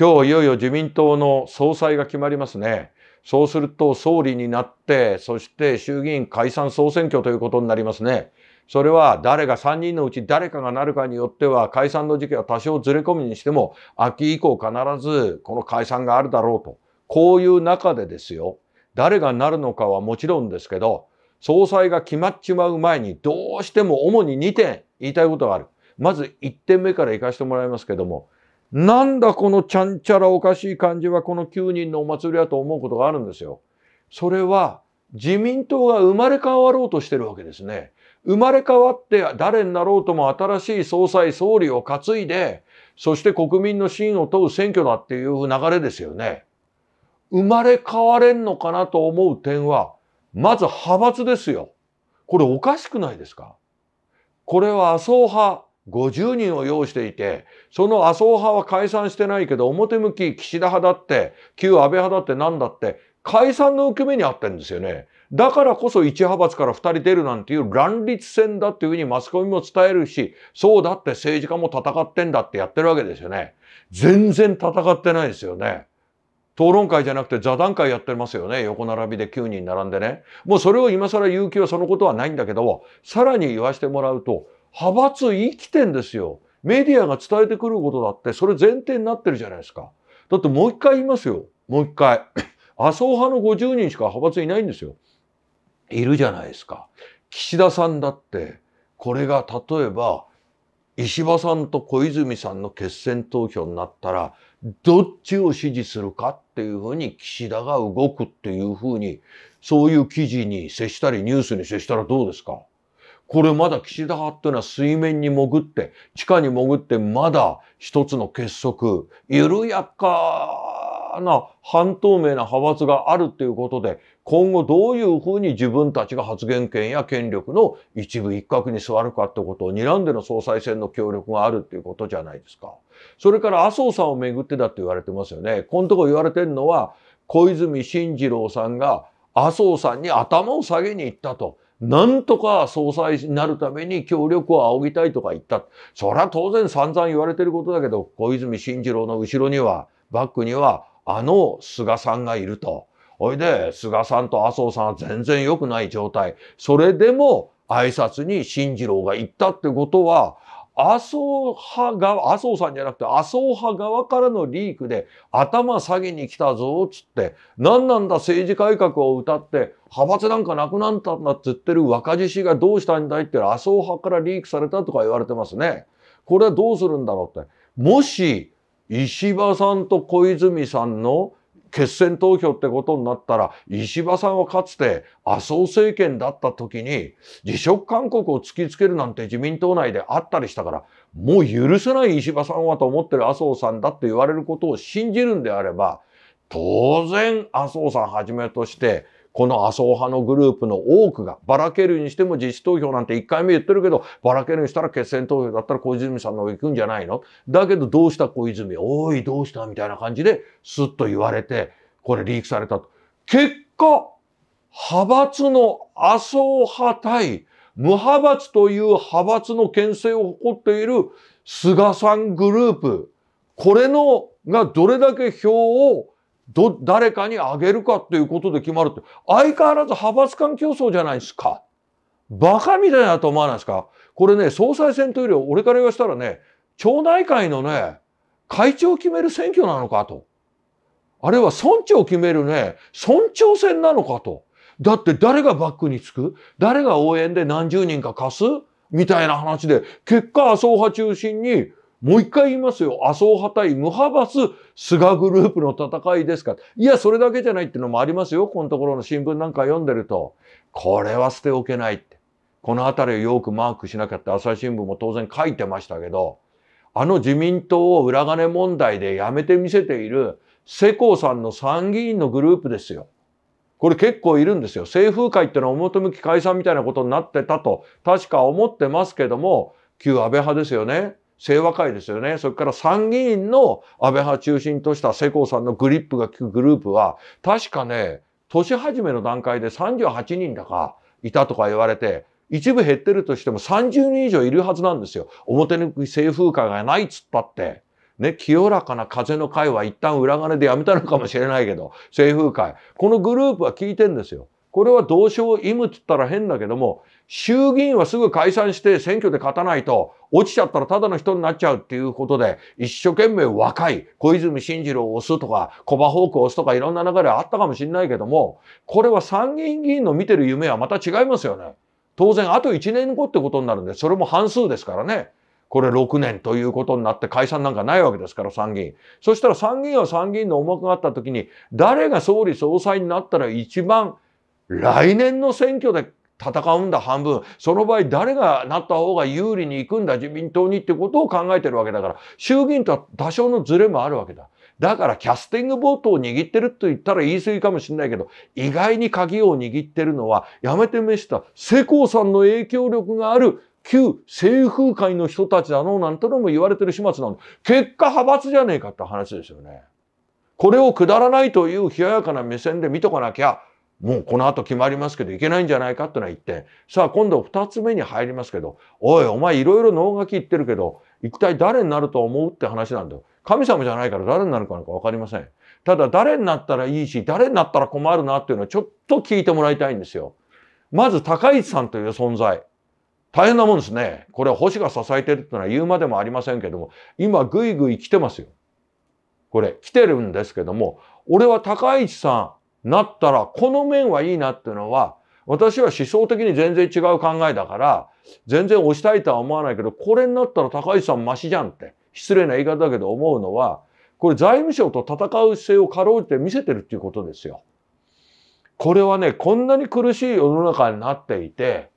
今日いよいよ自民党の総裁が決まりますね。そうすると総理になって、そして衆議院解散総選挙ということになりますね。それは誰が3人のうち誰かがなるかによっては解散の時期は多少ずれ込みにしても秋以降必ずこの解散があるだろうと。こういう中でですよ。誰がなるのかはもちろんですけど、総裁が決まっちまう前にどうしても主に2点言いたいことがある。まず1点目から行かせてもらいますけども、なんだこのちゃんちゃらおかしい感じはこの9人のお祭りだと思うことがあるんですよ。それは自民党が生まれ変わろうとしてるわけですね。生まれ変わって誰になろうとも新しい総裁総理を担いで、そして国民の信を問う選挙だっていう流れですよね。生まれ変われんのかなと思う点は、まず派閥ですよ。これおかしくないですかこれは麻生派、50人を要していて、その麻生派は解散してないけど、表向き岸田派だって、旧安倍派だって何だって、解散の受け目にあってんですよね。だからこそ1派閥から2人出るなんていう乱立戦だっていうふうにマスコミも伝えるし、そうだって政治家も戦ってんだってやってるわけですよね。全然戦ってないですよね。討論会じゃなくて座談会やってますよね。横並びで9人並んでね。もうそれを今更言う気はそのことはないんだけども、さらに言わしてもらうと、派閥生きてんですよ。メディアが伝えてくることだって、それ前提になってるじゃないですか。だってもう一回言いますよ。もう一回。麻生派の50人しか派閥いないんですよ。いるじゃないですか。岸田さんだって、これが例えば、石破さんと小泉さんの決選投票になったら、どっちを支持するかっていうふうに岸田が動くっていうふうに、そういう記事に接したりニュースに接したらどうですかこれまだ岸田派っていうのは水面に潜って、地下に潜ってまだ一つの結束、緩やかな半透明な派閥があるっていうことで、今後どういうふうに自分たちが発言権や権力の一部一角に座るかってことを睨んでの総裁選の協力があるっていうことじゃないですか。それから麻生さんをめぐってだって言われてますよね。このとこ言われてるのは、小泉進次郎さんが麻生さんに頭を下げに行ったと。なんとか総裁になるために協力を仰ぎたいとか言った。そりゃ当然散々言われてることだけど、小泉進次郎の後ろには、バックには、あの菅さんがいると。おいで、菅さんと麻生さんは全然良くない状態。それでも挨拶に進次郎が行ったってことは、麻生派側、麻生さんじゃなくて麻生派側からのリークで頭下げに来たぞ、つって、何なんだ政治改革を歌って、派閥なんかなくなったんだっつってる若獅子がどうしたんだいって麻生派からリークされたとか言われてますね。これはどうするんだろうって。もし、石破さんと小泉さんの決選投票ってことになったら、石破さんはかつて麻生政権だった時に、辞職勧告を突きつけるなんて自民党内であったりしたから、もう許せない石破さんはと思ってる麻生さんだって言われることを信じるんであれば、当然麻生さんはじめとして、この麻生派のグループの多くがばらけるにしても自主投票なんて一回目言ってるけど、ばらけるにしたら決選投票だったら小泉さんの方が行くんじゃないのだけどどうした小泉おい、どうしたみたいな感じで、スッと言われて、これリークされたと。結果、派閥の麻生派対無派閥という派閥の牽制を誇っている菅さんグループ、これのがどれだけ票をど、誰かにあげるかっていうことで決まるって、相変わらず派閥間競争じゃないですか。バカみたいなと思わないですか。これね、総裁選というよりは、俺から言わせたらね、町内会のね、会長を決める選挙なのかと。あるいは村長を決めるね、村長選なのかと。だって誰がバックにつく誰が応援で何十人か貸すみたいな話で、結果、麻生派中心にもう一回言いますよ。麻生派対無派閥菅グループの戦いですか。いや、それだけじゃないっていうのもありますよ。このところの新聞なんか読んでると。これは捨ておけないって。この辺りをよくマークしなきゃって朝日新聞も当然書いてましたけど、あの自民党を裏金問題でやめてみせている世耕さんの参議院のグループですよ。これ結構いるんですよ。政風会ってのは表向き解散みたいなことになってたと確か思ってますけども、旧安倍派ですよね。清和会ですよね。それから参議院の安倍派中心とした世耕さんのグリップが効くグループは、確かね、年始めの段階で38人だかいたとか言われて、一部減ってるとしても30人以上いるはずなんですよ。表にき清風会がないっつったって。ね、清らかな風の会は一旦裏金でやめたのかもしれないけど、清風会。このグループは聞いてんですよ。これは同う、異夢って言ったら変だけども、衆議院はすぐ解散して選挙で勝たないと、落ちちゃったらただの人になっちゃうっていうことで、一生懸命若い小泉進次郎を押すとか、コバホークを押すとかいろんな流れあったかもしれないけども、これは参議院議員の見てる夢はまた違いますよね。当然あと1年後ってことになるんで、それも半数ですからね。これ6年ということになって解散なんかないわけですから参議院。そしたら参議院は参議院の重くがあった時に、誰が総理総裁になったら一番来年の選挙で戦うんだ半分。その場合誰がなった方が有利に行くんだ自民党にってことを考えてるわけだから、衆議院とは多少のズレもあるわけだ。だからキャスティングボートを握ってると言ったら言い過ぎかもしれないけど、意外に鍵を握ってるのは、やめてめした世耕さんの影響力がある旧政風会の人たちだのなんてのも言われてる始末なの。結果派閥じゃねえかって話ですよね。これをくだらないという冷ややかな目線で見とかなきゃ、もうこの後決まりますけどいけないんじゃないかってのは言って、さあ今度二つ目に入りますけど、おいお前いろいろ脳書き言ってるけど、一体誰になると思うって話なんだよ。神様じゃないから誰になるかなんかわかりません。ただ誰になったらいいし、誰になったら困るなっていうのはちょっと聞いてもらいたいんですよ。まず高市さんという存在。大変なもんですね。これは星が支えてるってのは言うまでもありませんけども、今ぐいぐい来てますよ。これ、来てるんですけども、俺は高市さん、なったら、この面はいいなっていうのは、私は思想的に全然違う考えだから、全然押したいとは思わないけど、これになったら高市さんマシじゃんって、失礼な言い方だけど思うのは、これ財務省と戦う姿勢をかろうじて見せてるっていうことですよ。これはね、こんなに苦しい世の中になっていて、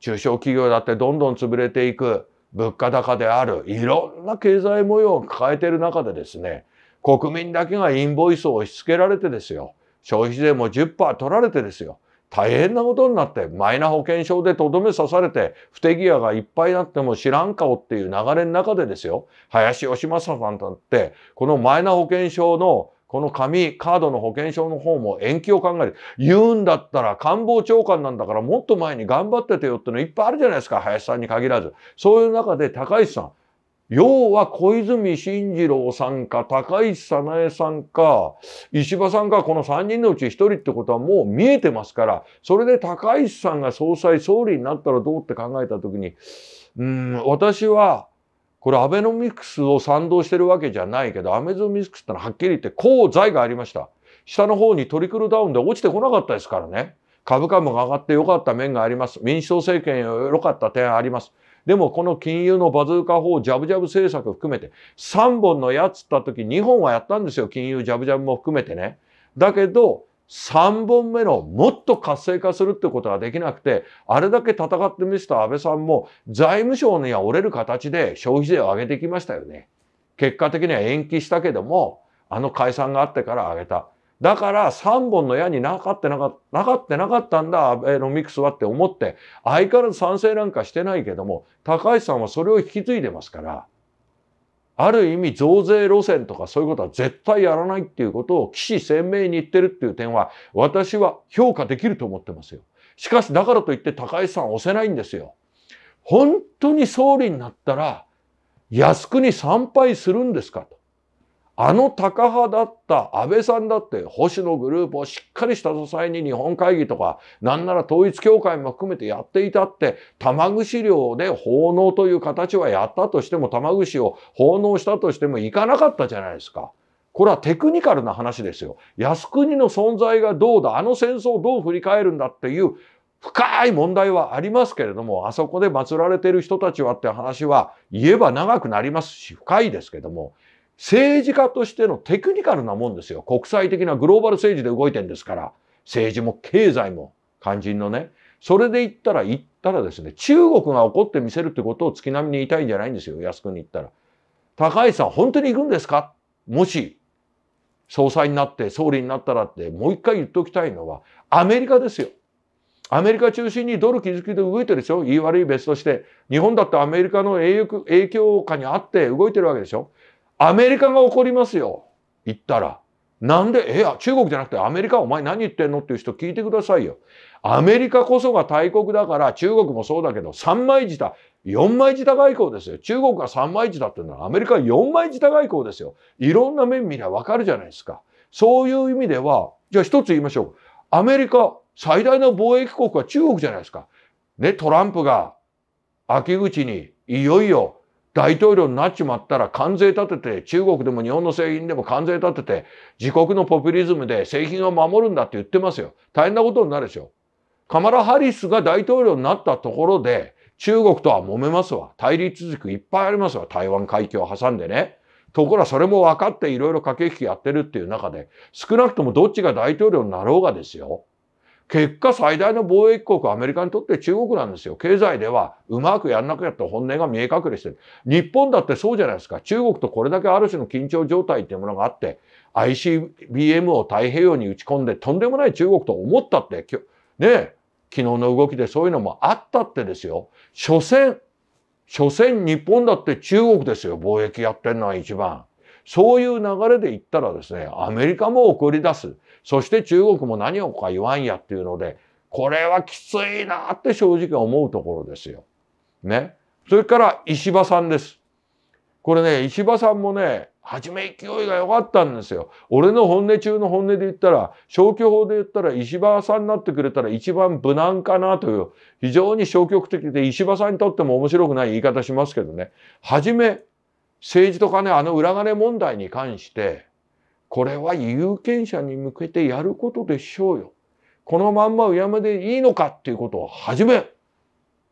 中小企業だってどんどん潰れていく、物価高である、いろんな経済模様を抱えている中でですね、国民だけがインボイスを押し付けられてですよ。消費税も10%取られてですよ。大変なことになって、マイナ保険証でとどめ刺されて、不手際がいっぱいになっても知らん顔っていう流れの中でですよ、林義正さんだって、このマイナ保険証のこの紙、カードの保険証の方も延期を考える。言うんだったら官房長官なんだからもっと前に頑張っててよってのいっぱいあるじゃないですか、林さんに限らず。そういう中で高市さん、要は小泉進次郎さんか、高市早苗さんか、石破さんか、この3人のうち1人ってことはもう見えてますから、それで高市さんが総裁、総理になったらどうって考えたときに、うん、私は、これアベノミクスを賛同してるわけじゃないけど、アメゾミクスってのははっきり言って、功罪がありました。下の方にトリクルダウンで落ちてこなかったですからね。株価も上がって良かった面があります。民主党政権良かった点あります。でもこの金融のバズーカ法、ジャブジャブ政策含めて、3本のやつった時、2本はやったんですよ。金融ジャブジャブも含めてね。だけど、3本目のもっと活性化するってことができなくて、あれだけ戦ってみせた安倍さんも財務省には折れる形で消費税を上げてきましたよね。結果的には延期したけども、あの解散があってから上げた。だから3本の矢になかってなかった、なかってなかったんだ、アベノミクスはって思って、相変わらず賛成なんかしてないけども、高橋さんはそれを引き継いでますから、ある意味増税路線とかそういうことは絶対やらないっていうことを岸鮮明に言ってるっていう点は、私は評価できると思ってますよ。しかしだからといって高橋さん押せないんですよ。本当に総理になったら、靖国参拝するんですかと。あの高派だった安倍さんだって保守のグループをしっかりした支えに日本会議とか、なんなら統一協会も含めてやっていたって、玉串料で奉納という形はやったとしても、玉串を奉納したとしても行かなかったじゃないですか。これはテクニカルな話ですよ。靖国の存在がどうだ、あの戦争をどう振り返るんだっていう深い問題はありますけれども、あそこで祀られている人たちはって話は言えば長くなりますし、深いですけども、政治家としてのテクニカルなもんですよ。国際的なグローバル政治で動いてんですから、政治も経済も肝心のね。それで言ったら言ったらですね、中国が怒ってみせるってことを月並みに言いたいんじゃないんですよ。靖国に言ったら。高市さん本当に行くんですかもし総裁になって総理になったらってもう一回言っておきたいのはアメリカですよ。アメリカ中心にドル気づきで動いてるでしょ言い悪い別として。日本だってアメリカの影響下にあって動いてるわけでしょアメリカが怒りますよ。言ったら。なんで、え、中国じゃなくてアメリカお前何言ってんのっていう人聞いてくださいよ。アメリカこそが大国だから中国もそうだけど3枚舌、4枚舌外交ですよ。中国が3枚舌っていうのはアメリカは4枚舌外交ですよ。いろんな面見りゃわかるじゃないですか。そういう意味では、じゃあ一つ言いましょう。アメリカ最大の貿易国は中国じゃないですか。ね、トランプが秋口にいよいよ大統領になっちまったら関税立てて、中国でも日本の製品でも関税立てて、自国のポピュリズムで製品を守るんだって言ってますよ。大変なことになるでしょ。カマラ・ハリスが大統領になったところで、中国とは揉めますわ。対立軸いっぱいありますわ。台湾海峡を挟んでね。ところはそれも分かっていろいろ駆け引きやってるっていう中で、少なくともどっちが大統領になろうがですよ。結果最大の貿易国アメリカにとって中国なんですよ。経済ではうまくやんなくやった本音が見え隠れしてる。日本だってそうじゃないですか。中国とこれだけある種の緊張状態っていうものがあって、ICBM を太平洋に打ち込んでとんでもない中国と思ったって、きょねえ、昨日の動きでそういうのもあったってですよ。所詮、所詮日本だって中国ですよ。貿易やってんのは一番。そういう流れで言ったらですね、アメリカも送り出す。そして中国も何をか言わんやっていうので、これはきついなって正直思うところですよ。ね。それから石破さんです。これね、石破さんもね、初め勢いが良かったんですよ。俺の本音中の本音で言ったら、消去法で言ったら石破さんになってくれたら一番無難かなという、非常に消極的で石破さんにとっても面白くない言い方しますけどね。初め、政治とかね、あの裏金問題に関して、これは有権者に向けてやることでしょうよ。このまんまうやでいいのかっていうことを始め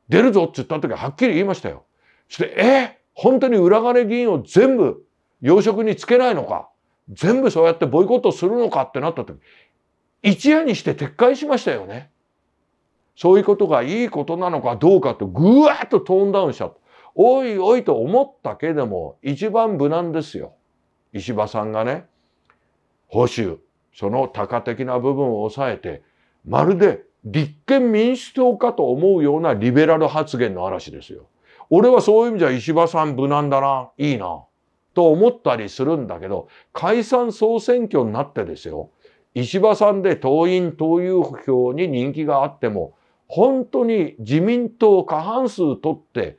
出るぞって言った時ははっきり言いましたよ。そして、え本当に裏金議員を全部養殖につけないのか全部そうやってボイコットするのかってなった時、一夜にして撤回しましたよね。そういうことがいいことなのかどうかとぐわっとトーンダウンしちゃった。おいおいと思ったけども、一番無難ですよ。石破さんがね。報酬、その多価的な部分を抑えて、まるで立憲民主党かと思うようなリベラル発言の嵐ですよ。俺はそういう意味じゃ石破さん無難だな、いいな、と思ったりするんだけど、解散総選挙になってですよ、石破さんで党員党友票に人気があっても、本当に自民党過半数取って、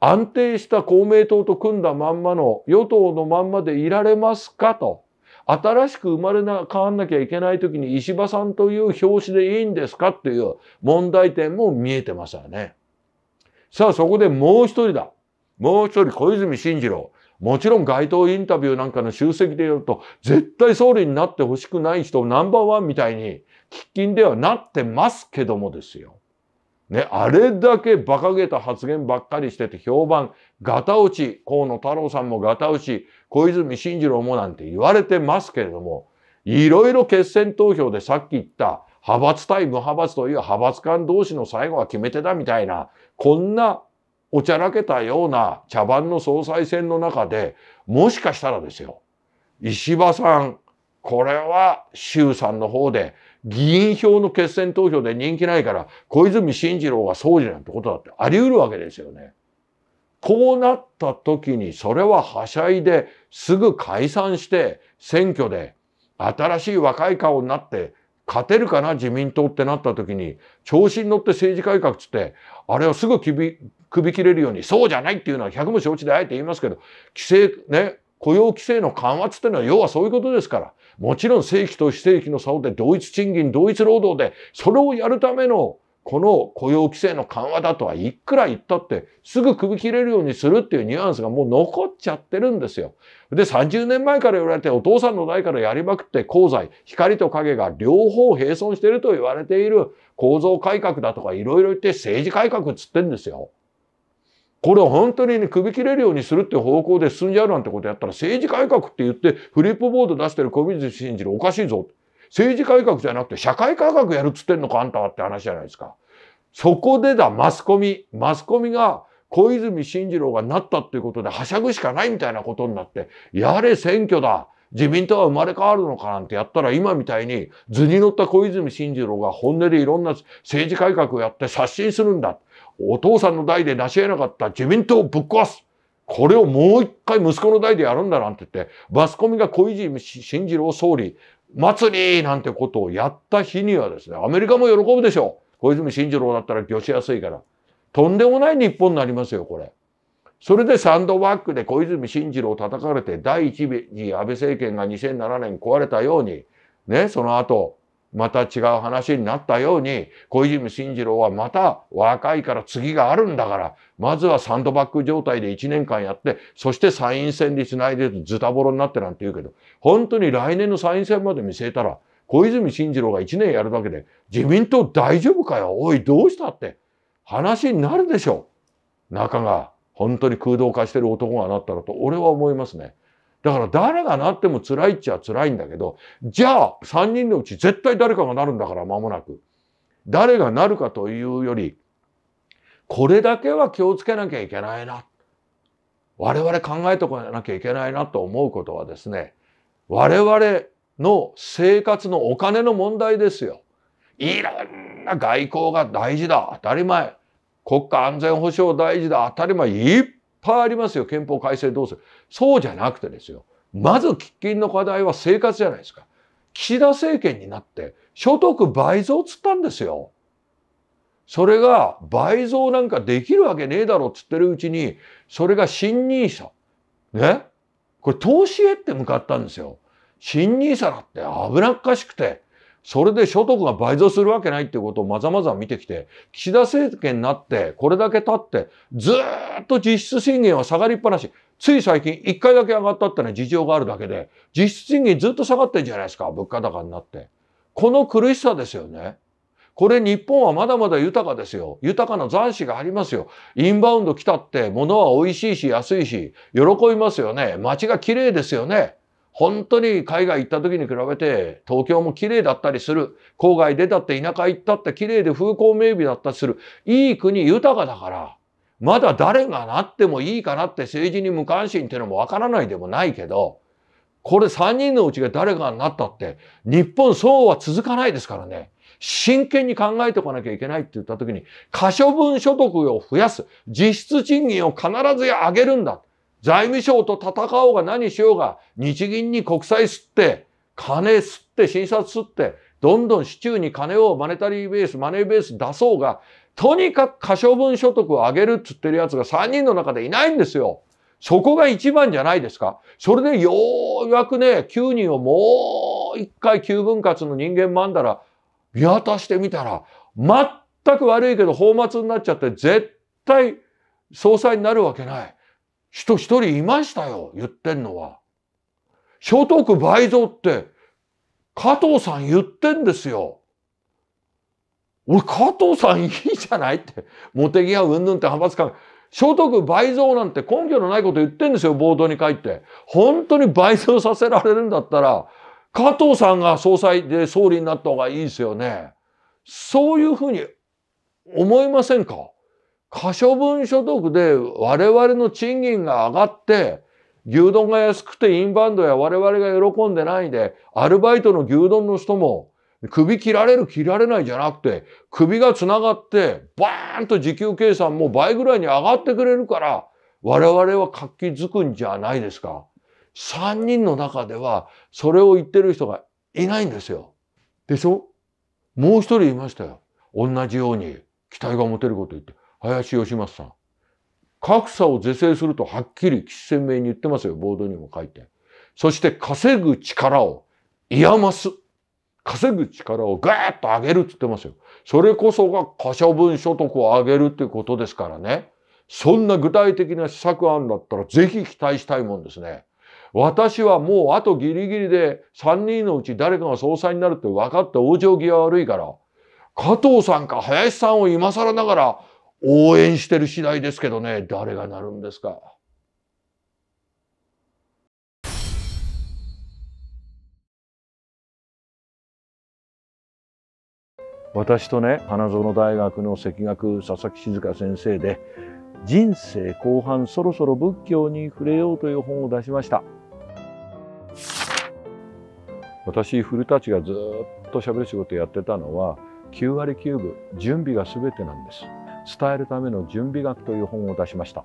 安定した公明党と組んだまんまの与党のまんまでいられますかと新しく生まれな、変わんなきゃいけない時に石破さんという表紙でいいんですかっていう問題点も見えてますよね。さあそこでもう一人だ。もう一人小泉進次郎。もちろん街頭インタビューなんかの集積で言うと、絶対総理になってほしくない人ナンバーワンみたいに、喫緊ではなってますけどもですよ。ね、あれだけ馬鹿げた発言ばっかりしてて評判、ガタ落ち、河野太郎さんもガタ落ち、小泉進次郎もなんて言われてますけれども、いろいろ決選投票でさっき言った派閥対無派閥という派閥間同士の最後は決め手だみたいな、こんなおちゃらけたような茶番の総裁選の中で、もしかしたらですよ、石破さん、これは衆さんの方で、議員票の決選投票で人気ないから、小泉進次郎が総理なんてことだってあり得るわけですよね。こうなった時にそれははしゃいですぐ解散して選挙で新しい若い顔になって勝てるかな自民党ってなった時に調子に乗って政治改革つってあれをすぐ首首切れるようにそうじゃないっていうのは百も承知であえて言いますけど規制ね雇用規制の緩和つってのは要はそういうことですからもちろん正規と非正規の差で同一賃金同一労働でそれをやるためのこの雇用規制の緩和だとはいくら言ったってすぐ首切れるようにするっていうニュアンスがもう残っちゃってるんですよ。で30年前から言われてお父さんの代からやりまくって功罪光と影が両方並存してると言われている構造改革だとかいろいろ言って政治改革っつってんですよ。これを本当に、ね、首切れるようにするって方向で進んじゃうなんてことやったら政治改革って言ってフリップボード出してる小水慎二郎おかしいぞ。政治改革じゃなくて社会改革やるっつってんのかあんたはって話じゃないですか。そこでだ、マスコミ。マスコミが小泉進次郎がなったっていうことではしゃぐしかないみたいなことになって、やれ選挙だ。自民党は生まれ変わるのかなんてやったら今みたいに図に乗った小泉進次郎が本音でいろんな政治改革をやって刷新するんだ。お父さんの代で成し得なかった自民党をぶっ壊す。これをもう一回息子の代でやるんだなんて言って、マスコミが小泉進次郎総理、祭りなんてことをやった日にはですね、アメリカも喜ぶでしょう。小泉進次郎だったら漁しやすいから。とんでもない日本になりますよ、これ。それでサンドバッグで小泉進次郎を叩かれて、第一次安倍政権が2007年壊れたように、ね、その後、また違う話になったように、小泉進次郎はまた若いから次があるんだから、まずはサンドバッグ状態で1年間やって、そして参院選に繋ないでズタボロになってなんて言うけど、本当に来年の参院選まで見据えたら、小泉進次郎が1年やるだけで、自民党大丈夫かよおい、どうしたって話になるでしょう。中が本当に空洞化してる男がなったらと、俺は思いますね。だから誰がなっても辛いっちゃ辛いんだけど、じゃあ3人のうち絶対誰かがなるんだから間もなく。誰がなるかというより、これだけは気をつけなきゃいけないな。我々考えておかなきゃいけないなと思うことはですね、我々の生活のお金の問題ですよ。いろんな外交が大事だ。当たり前。国家安全保障大事だ。当たり前。いっぱいありますよ。憲法改正どうする。そうじゃなくてですよ。まず喫緊の課題は生活じゃないですか。岸田政権になって所得倍増つったんですよ。それが倍増なんかできるわけねえだろっつってるうちに、それが新任者。ね。これ投資へって向かったんですよ。新任者だって危なっかしくて、それで所得が倍増するわけないっていうことをまざまざ見てきて、岸田政権になって、これだけ経って、ずっと実質賃金は下がりっぱなし。つい最近、一回だけ上がったってのは事情があるだけで、実質賃金ずっと下がってんじゃないですか、物価高になって。この苦しさですよね。これ日本はまだまだ豊かですよ。豊かな残滓がありますよ。インバウンド来たって物は美味しいし安いし喜びますよね。街が綺麗ですよね。本当に海外行った時に比べて東京も綺麗だったりする郊外出たって田舎行ったって綺麗で風光明媚だったりするいい国豊かだからまだ誰がなってもいいかなって政治に無関心っていうのもわからないでもないけどこれ3人のうちが誰がなったって日本そうは続かないですからね真剣に考えておかなきゃいけないって言った時に可処分所得を増やす実質賃金を必ず上げるんだ。財務省と戦おうが何しようが、日銀に国債吸って、金吸って、診察吸って、どんどん市中に金をマネタリーベース、マネーベース出そうが、とにかく可処分所得を上げるっつってる奴が3人の中でいないんですよ。そこが一番じゃないですか。それでようやくね、9人をもう一回9分割の人間マンダラ見渡してみたら、全く悪いけど放末になっちゃって絶対総裁になるわけない。人一人いましたよ、言ってんのは。所得倍増って、加藤さん言ってんですよ。俺、加藤さんいいじゃないって。茂木派うんぬんって派閥か。所得倍増なんて根拠のないこと言ってんですよ、冒頭に書いて。本当に倍増させられるんだったら、加藤さんが総裁で総理になった方がいいですよね。そういうふうに思いませんか可処分所得で我々の賃金が上がって、牛丼が安くてインバウンドや我々が喜んでないで、アルバイトの牛丼の人も、首切られる切られないじゃなくて、首が繋がって、バーンと時給計算も倍ぐらいに上がってくれるから、我々は活気づくんじゃないですか。3人の中では、それを言ってる人がいないんですよ。でしょもう一人いましたよ。同じように期待が持てること言って。林義正さん。格差を是正するとはっきり鮮明に言ってますよ。ボードにも書いて。そして稼ぐ力をいやます。稼ぐ力をガーっと上げるって言ってますよ。それこそが可処分所得を上げるっていうことですからね。そんな具体的な施策案だったらぜひ期待したいもんですね。私はもうあとギリギリで3人のうち誰かが総裁になるって分かって往生際悪いから、加藤さんか林さんを今更ながら応援してる次第ですけどね、誰がなるんですか。私とね花園大学の関学佐々木静香先生で「人生後半そろそろ仏教に触れよう」という本を出しました私古舘がずっとしゃべる仕事やってたのは9割9分準備が全てなんです。伝えるための準備学という本を出しました。